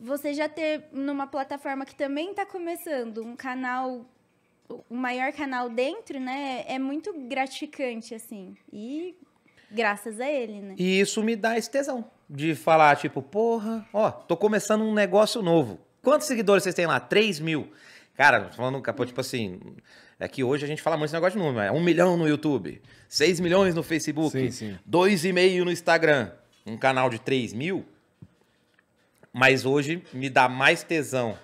você já ter numa plataforma que também está começando um canal o maior canal dentro, né, é muito gratificante, assim. E graças a ele, né? E isso me dá esse tesão de falar, tipo, porra, ó, tô começando um negócio novo. Quantos seguidores vocês têm lá? 3 mil. Cara, falando, capô, tipo uhum. assim, é que hoje a gente fala muito esse negócio de número, é 1 um milhão no YouTube, 6 milhões no Facebook, dois e meio no Instagram. Um canal de 3 mil, mas hoje me dá mais tesão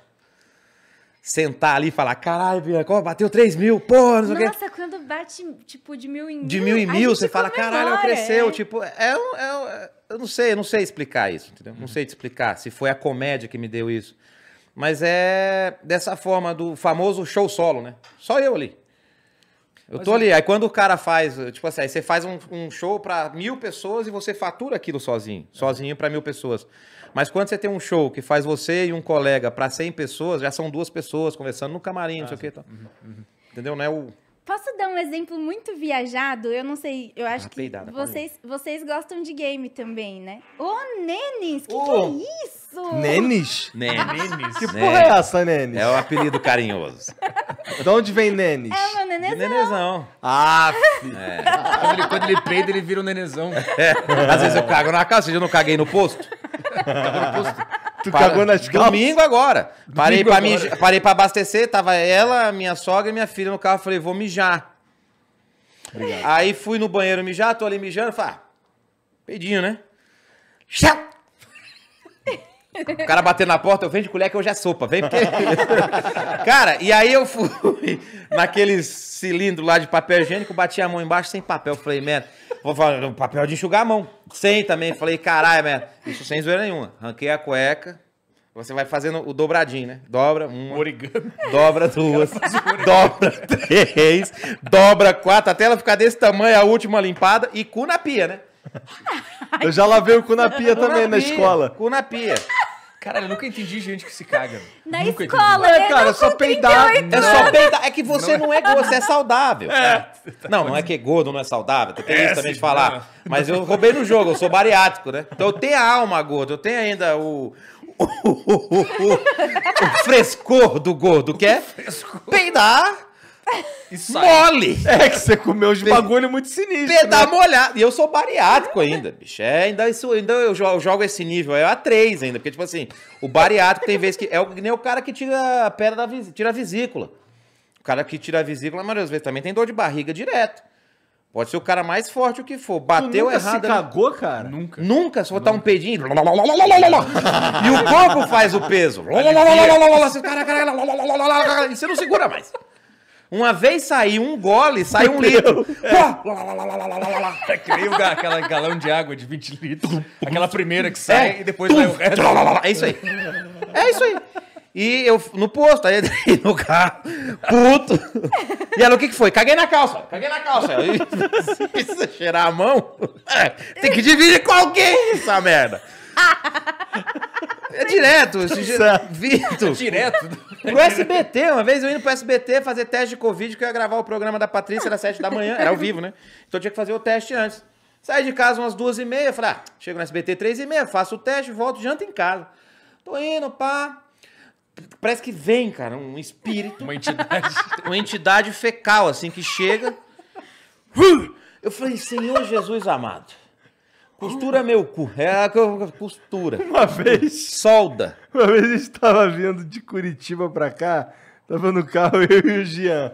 sentar ali e falar, caralho, Bianca, bateu 3 mil, porra, não sei o quê. Nossa, quando bate, tipo, de mil em mil... De mil em mil, você fala, caralho, eu cresceu, é. tipo, é, é, é, eu não sei, eu não sei explicar isso, entendeu? Não uhum. sei te explicar se foi a comédia que me deu isso. Mas é dessa forma do famoso show solo, né? Só eu ali. Eu tô é ali. Aí quando o cara faz, tipo assim, aí você faz um, um show para mil pessoas e você fatura aquilo sozinho. É. Sozinho para mil pessoas. Mas quando você tem um show que faz você e um colega para 100 pessoas, já são duas pessoas conversando no camarim, não sei o ah, uhum, uhum. Entendeu? Não é o. Posso dar um exemplo muito viajado? Eu não sei, eu acho que vocês, vocês gostam de game também, né? Ô, Nenins, que, oh. que é isso? isso? Nenes? Nenes. Que porra é, é. essa, Nenes? É o apelido carinhoso. De onde vem Nenes? É, meu nenezão. De nenezão. Ah, filho. É. Quando, ele, quando ele peida, ele vira um nenezão. É. Às vezes eu cago na casa, eu não caguei no posto. Cago no posto. Tu Para... cagou nas calças? Domingo agora. Domingo parei, pra Mij... parei pra abastecer, tava ela, minha sogra e minha filha no carro. Falei, vou mijar. Obrigado. Aí fui no banheiro mijar, tô ali mijando, falei, ah, peidinho, né? Chá! O cara batendo na porta, eu vejo colher que hoje é sopa, vem porque... cara, e aí eu fui naquele cilindro lá de papel higiênico, bati a mão embaixo sem papel. Falei, merda, vou falar, papel de enxugar a mão. Sem também, falei, caralho, merda, isso sem zoeira nenhuma. Ranquei a cueca, você vai fazendo o dobradinho, né? Dobra uma. Origami. Dobra duas. dobra três. dobra quatro. Até ela ficar desse tamanho, a última limpada. E cu na pia, né? Eu já lavei o cu na pia também na, pia, na escola. Cu na pia. Caralho, eu nunca entendi gente que se caga. Na nunca escola, entendi. É, cara, é só peidar. É só peidar. É que você não, é. não é gordo, você é saudável. É. não, não é que é gordo não é saudável. Tem é, isso também de falar. Mas eu roubei no jogo, eu sou bariátrico, né? Então eu tenho a alma gordo, eu tenho ainda o, o, o, o, frescor do gordo, que é peidar E sai. Mole! É que você comeu uns bagulho muito sinistro. Pedar né? molhado. E eu sou bariátrico ainda, bicho. É, ainda, isso, ainda eu jogo, esse nível. É A3 ainda. Porque, tipo assim, o bariátrico tem vezes que. É o, nem o cara que tira a pedra da tira a vesícula. O cara que tira a vesícula, mas às vezes também tem dor de barriga direto. Pode ser o cara mais forte o que for. Bateu errado. Né? cagou, né? cara? Nunca. Nunca, se botar um pedinho. e o corpo faz o peso. e você não segura mais. Uma vez saiu um gole, sai um litro. Pô, lá, lá, lá, lá, lá, lá, lá, lá. É que nem aquela galão de água de 20 litros. Aquela primeira que sai é. e depois sai o resto. É isso aí. É isso aí. E eu no posto, aí no carro, puto. E ela, o que que foi? Caguei na calça. Caguei na calça. Ela, precisa cheirar a mão? É, tem que dividir com alguém essa merda. É direto. Vitor. É direto. Pro SBT, uma vez eu indo pro SBT fazer teste de Covid, que eu ia gravar o programa da Patrícia, às 7 da manhã, era ao vivo, né? Então eu tinha que fazer o teste antes. Saí de casa umas duas e meia, falei, ah, chego no SBT três e meia, faço o teste, volto, janta em casa. Tô indo, pá. Parece que vem, cara, um espírito. Uma entidade. Uma entidade fecal, assim, que chega. Eu falei, Senhor Jesus amado. Costura meu cu. É a costura. Uma vez. Solda. Uma vez a gente tava vindo de Curitiba pra cá, tava no carro eu e o Jean.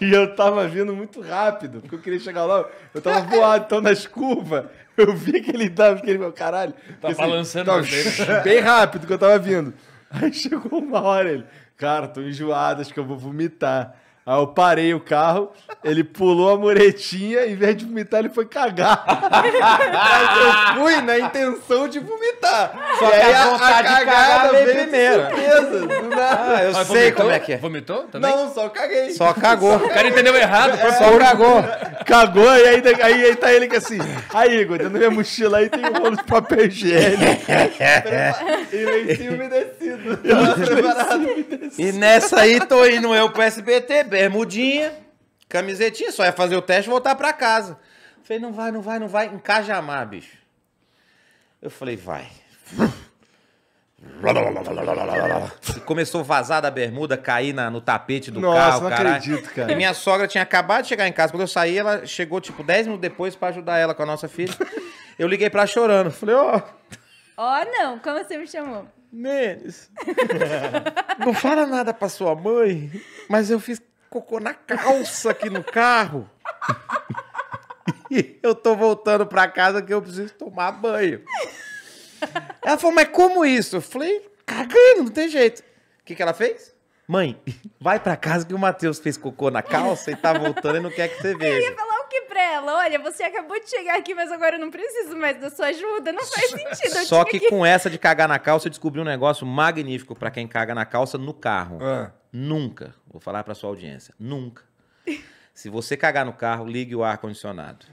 E eu tava vindo muito rápido, porque eu queria chegar logo. Eu tava voado, então nas curvas, eu vi que ele tava, porque ele falou, caralho. Tá pensei, balançando tava, tá bem rápido que eu tava vindo. Aí chegou uma hora ele, cara, tô enjoado, acho que eu vou vomitar. Aí eu parei o carro, ele pulou a muretinha, em vez de vomitar, ele foi cagar. Mas eu fui na intenção de vomitar. Só e que aí a vontade a de cagar veio primeiro. Surpresa, Ah, eu Mas sei vomitou? como é que é. Vomitou também? Não, só caguei. Só cagou. O cara entendeu errado. É, só cagou. Cagou e aí, aí, aí tá ele que assim, aí Igor, dentro da minha mochila aí tem um rolo de papel higiênico. e aí tem umedecido e nessa aí tô indo eu pro SBT, bermudinha, camisetinha, só ia fazer o teste e voltar pra casa. falei, não vai, não vai, não vai, em Cajamar, bicho. Eu falei, vai. começou a vazar da bermuda, cair na, no tapete do Nossa, carro. Nossa, não caralho. acredito, cara. E minha sogra tinha acabado de chegar em casa. Quando eu saí, ela chegou, tipo, 10 minutos depois para ajudar ela com a nossa filha. Eu liguei pra ela chorando. Falei, ó... Oh. Ó, oh, não, como você me chamou? Nenes. não fala nada pra sua mãe, mas eu fiz cocô na calça aqui no carro. e eu tô voltando pra casa que eu preciso tomar banho. Ela falou, mas como isso? Eu falei, cagando, não tem jeito. O que, que ela fez? Mãe, vai pra casa que o Matheus fez cocô na calça e tá voltando e não quer que você veja. Eu ia falar ela: Olha, você acabou de chegar aqui, mas agora eu não preciso mais da sua ajuda. Não faz sentido. Só que, que, com essa de cagar na calça, eu descobri um negócio magnífico para quem caga na calça no carro. Ah. Nunca, vou falar para sua audiência: nunca. Se você cagar no carro, ligue o ar-condicionado.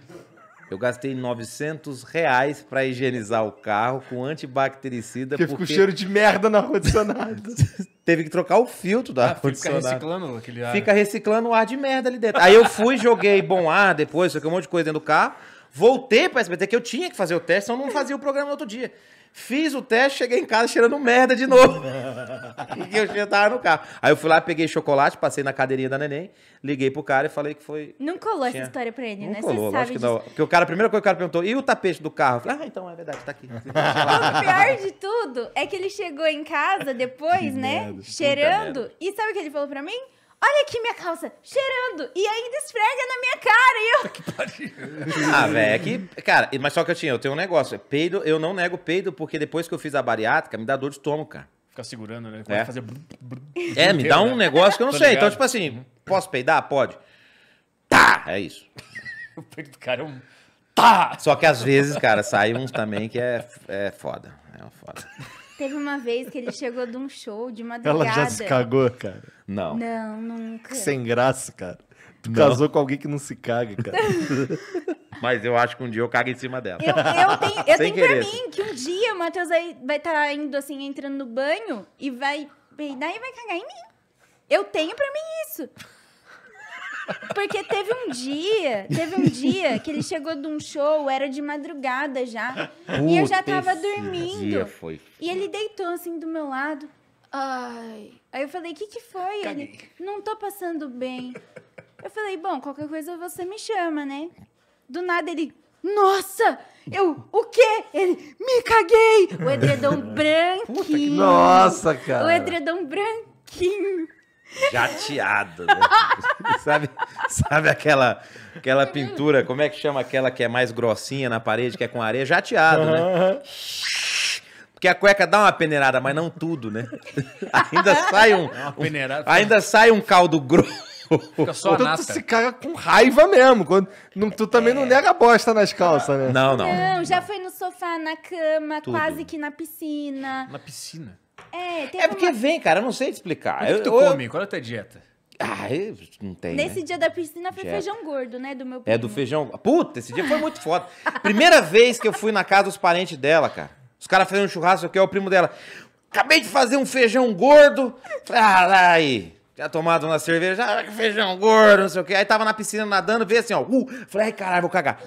Eu gastei 900 reais para higienizar o carro com antibactericida. Porque, porque... ficou cheiro de merda no ar-condicionado. Teve que trocar o filtro da ah, Fica reciclando aquele ar. Fica reciclando o ar de merda ali dentro. Aí eu fui, joguei bom ar depois, só que um monte de coisa dentro do carro. Voltei para SBT, que eu tinha que fazer o teste, senão não fazia o programa no outro dia. Fiz o teste, cheguei em casa cheirando merda de novo. e eu já tava no carro. Aí eu fui lá, peguei chocolate, passei na cadeirinha da neném, liguei pro cara e falei que foi. Não colou Tinha... essa história pra ele, não né? Colou, Você sabe que não. Porque o cara, a primeira coisa que o cara perguntou, e o tapete do carro? Eu falei, ah, então é verdade, tá aqui. o pior de tudo é que ele chegou em casa depois, que né? Merda, cheirando. E sabe o que ele falou pra mim? olha aqui minha calça, cheirando, e ainda esfrega na minha cara, e eu... Que pariu. ah, velho, é que... Cara, mas só que eu tinha, eu tenho um negócio, peido, eu não nego peido, porque depois que eu fiz a bariátrica, me dá dor de estômago, cara. Ficar segurando, né? É. Fazer... é, me dá né? um negócio que eu não sei, então, ligado. então tipo assim, uhum. posso peidar? Pode. Tá, é isso. o peido do cara é um... Tá! Só que às vezes, cara, sai uns também que é, é foda, é uma foda. Teve uma vez que ele chegou de um show de madrugada. Ela já se cagou, cara? Não. Não, nunca. sem graça, cara. Tu não. casou com alguém que não se caga, cara. Mas eu acho que um dia eu cago em cima dela. Eu, eu tenho, eu tenho pra mim que um dia o Matheus vai estar tá indo assim, entrando no banho e vai peidar e vai cagar em mim. Eu tenho pra mim isso porque teve um dia, teve um dia que ele chegou de um show, era de madrugada já. Puta e eu já tava dormindo. Foi. E ele deitou assim do meu lado. Ai. Aí eu falei, o que, que foi? Caguei. Ele, não tô passando bem. Eu falei, bom, qualquer coisa você me chama, né? Do nada ele, nossa! Eu, o quê? Ele, me caguei! O edredom branquinho. que... Nossa, cara! O edredom branquinho. Jateado, né? sabe, sabe aquela, aquela pintura, como é que chama aquela que é mais grossinha na parede, que é com areia? Jateado, uhum. né? Porque a cueca dá uma peneirada, mas não tudo, né? ainda sai um, um ainda sai um caldo grosso. Fica só então, tu se caga com raiva mesmo. Quando, não, tu também é. não nega bosta nas calças, né? Não, não. Não, já foi no sofá, na cama, Tudo. quase que na piscina. Na piscina? É, é porque uma... vem, cara, eu não sei te explicar. O que tu come? Eu... Qual é a tua dieta? Ah, eu não tem. Nesse né? dia da piscina foi Dieta. feijão gordo, né? Do meu primo. É do feijão. Puta, esse dia foi muito foda. Primeira vez que eu fui na casa dos parentes dela, cara. Os caras fizeram um churrasco aqui, é o primo dela. Acabei de fazer um feijão gordo. Ah, aí. Tinha tomado uma cerveja, ah, feijão gordo, não sei o quê. Aí tava na piscina nadando, veio assim, ó. Uh, falei, ai, caralho, vou cagar.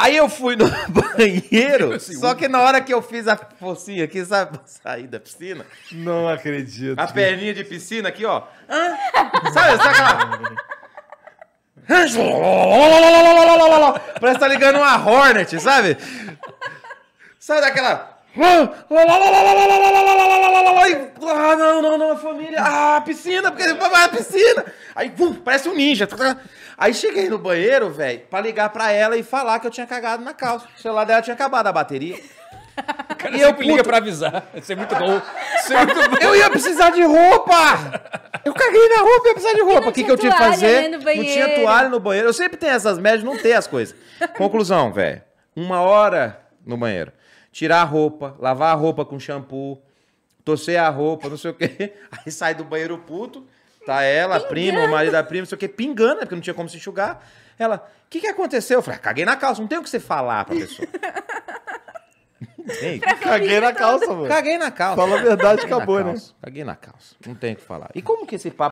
Aí eu fui no banheiro, tipo assim, só que na hora que eu fiz a focinha aqui, sabe, sair da piscina. Não acredito. A perninha de piscina aqui, ó. Sabe, sabe aquela. Parece que tá ligando uma Hornet, sabe? Sabe daquela. Ah, não, não, não, a família. Ah, piscina, porque vai a piscina. Aí, vum, parece um ninja. Aí cheguei no banheiro, velho, pra ligar pra ela e falar que eu tinha cagado na calça. O celular dela tinha acabado a bateria. cara e eu puto... liga pra avisar. Isso é muito bom. Isso é muito bom. Eu ia precisar de roupa! Eu caguei na roupa, ia precisar de roupa. O que, que eu tinha que fazer? não tinha toalha no banheiro. Eu sempre tenho essas médias, não tem as coisas. Conclusão, velho. Uma hora no banheiro tirar a roupa, lavar a roupa com shampoo, torcer a roupa, não sei o quê. Aí sai do banheiro puto, tá ela, a prima, o marido da prima, não sei o quê, pingando, né? Porque não tinha como se enxugar. Ela, o que, que aconteceu? Eu falei, ah, caguei na calça, não tem o que você falar pra pessoa. Ei, caguei na calça, mano. Caguei na calça. Fala a verdade, caguei acabou, né? Caguei na calça. Não tem o que falar. E como que esse papo.